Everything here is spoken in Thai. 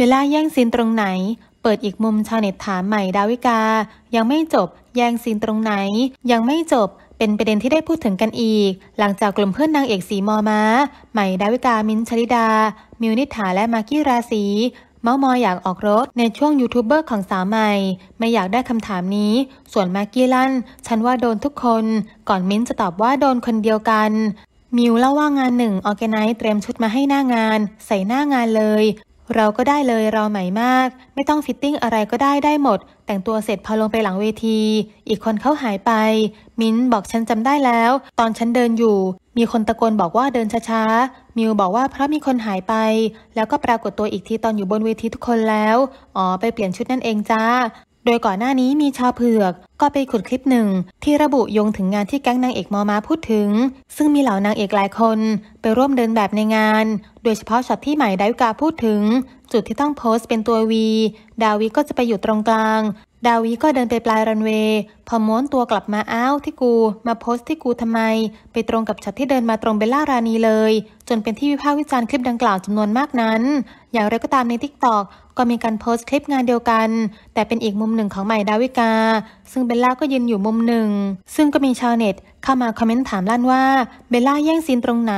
เบลล่าแย่งซีนตรงไหน เปิดอีกมุมชาวเน็ตถามใหม่ดาวิกา ยังไม่จบ แย่งซีนตรงไหน ยังไม่จบ เป็นประเด็นที่ได้พูดถึงกันอีก หลังจากกลุ่มเพื่อนนางเอกสีมอมาใหม่ดาวิกามินชลิดา มิวนิฐาและมากี้ราศีเมามอยอยากออกรถในช่วงยูทูบเบอร์ของสาวใหม่ ไม่อยากได้คำถามนี้ ส่วนมากี้ลั่นฉันว่าโดนทุกคน ก่อนมิ้นจะตอบว่าโดนคนเดียวกัน มิวเล่าว่างานหนึ่งออแกไนซ์เตรียมชุดมาให้หน้างาน ใส่หน้างานเลยเราก็ได้เลยเราใหม่มาก ไม่ต้องฟิตติ้งอะไรก็ได้ได้หมดแต่งตัวเสร็จพอลงไปหลังเวทีอีกคนเขาหายไป มิ้นบอกฉันจำได้แล้ว ตอนฉันเดินอยู่ มีคนตะโกนบอกว่าเดินช้าๆมิวบอกว่าเพราะมีคนหายไป แล้วก็ปรากฏตัวอีกทีตอนอยู่บนเวทีทุกคนแล้วอ๋อไปเปลี่ยนชุดนั่นเองจ้าโดยก่อนหน้านี้มีชาวเผือก ก็ไปขุดคลิปหนึ่งที่ระบุยงถึงงานที่แก๊งนางเอกมอมาพูดถึง ซึ่งมีเหล่านางเอกหลายคนไปร่วมเดินแบบในงาน โดยเฉพาะช็อตที่ใหม่ดาวิกาพูดถึง จุดที่ต้องโพสต์เป็นตัววี ดาวิก็จะไปอยู่ตรงกลางดาวีก็เดินไปปลายรันเวย์ พอม้วนตัวกลับมาอ้าวที่กู มาโพสที่กูทำไม ไปตรงกับชัดที่เดินมาตรงเบลล่ารานีเลย จนเป็นที่วิพากษ์วิจารณ์คลิปดังกล่าวจำนวนมากนั้น อย่างไรก็ตามในทิกตอกก็มีการโพสต์คลิปงานเดียวกัน แต่เป็นอีกมุมหนึ่งของใหม่ดาวิกา ซึ่งเบลล่าก็ยืนอยู่มุมหนึ่ง ซึ่งก็มีชาวเน็ต เข้ามาคอมเมนต์ถามลั่นว่าเบลล่าแย่งซีนตรงไหน